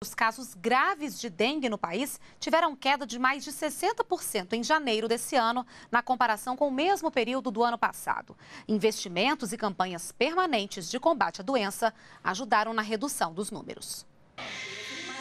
Os casos graves de dengue no país tiveram queda de mais de 60% em janeiro desse ano, na comparação com o mesmo período do ano passado. Investimentos e campanhas permanentes de combate à doença ajudaram na redução dos números.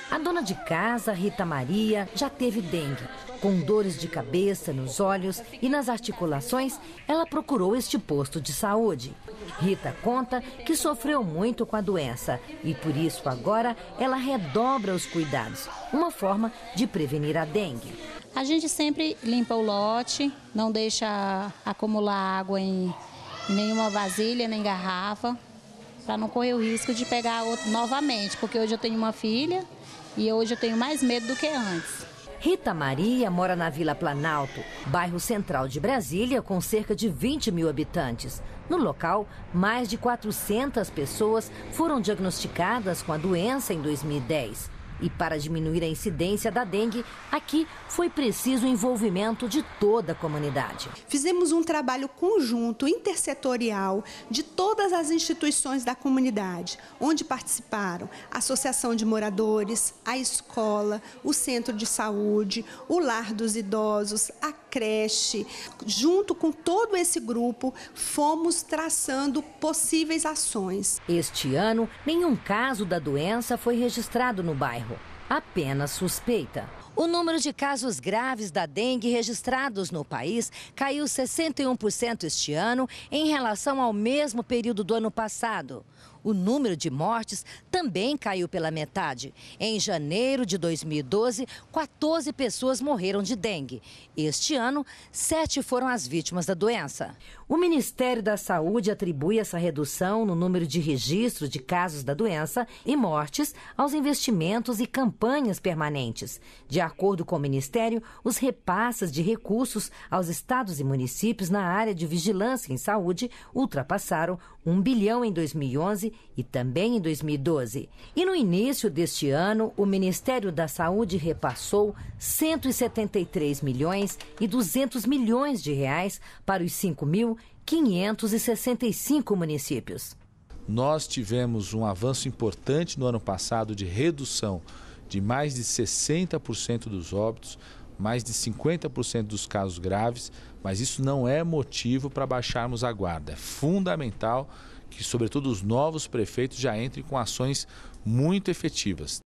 A dona de casa, Rita Maria, já teve dengue. Com dores de cabeça, nos olhos e nas articulações, ela procurou este posto de saúde. Rita conta que sofreu muito com a doença e por isso agora ela redobra os cuidados uma forma de prevenir a dengue. A gente sempre limpa o lote, não deixa acumular água em nenhuma vasilha nem garrafa para não correr o risco de pegar outro novamente, porque hoje eu tenho uma filha e hoje eu tenho mais medo do que antes. Rita Maria mora na Vila Planalto, bairro central de Brasília, com cerca de 20 mil habitantes. No local, mais de 400 pessoas foram diagnosticadas com a doença em 2010. E para diminuir a incidência da dengue, aqui foi preciso o envolvimento de toda a comunidade. Fizemos um trabalho conjunto, intersetorial, de todas as instituições da comunidade, onde participaram a Associação de Moradores, a escola, o Centro de Saúde, o Lar dos Idosos, a creche, junto com todo esse grupo, fomos traçando possíveis ações. Este ano, nenhum caso da doença foi registrado no bairro, apenas suspeita. O número de casos graves da dengue registrados no país caiu 61% este ano em relação ao mesmo período do ano passado o número de mortes também caiu pela metade. Em janeiro de 2012, 14 pessoas morreram de dengue. Este ano, sete foram as vítimas da doença. O Ministério da Saúde atribui essa redução no número de registro de casos da doença e mortes aos investimentos e campanhas permanentes. De acordo com o Ministério, os repasses de recursos aos estados e municípios na área de vigilância em saúde ultrapassaram 1 bilhão em 2011 e também em 2012. E no início deste ano, o Ministério da Saúde repassou 173 milhões e 200 milhões de reais para os 5.565 municípios. Nós tivemos um avanço importante no ano passado de redução de mais de 60% dos óbitos, mais de 50% dos casos graves, mas isso não é motivo para baixarmos a guarda. É fundamental que, sobretudo, os novos prefeitos já entrem com ações muito efetivas.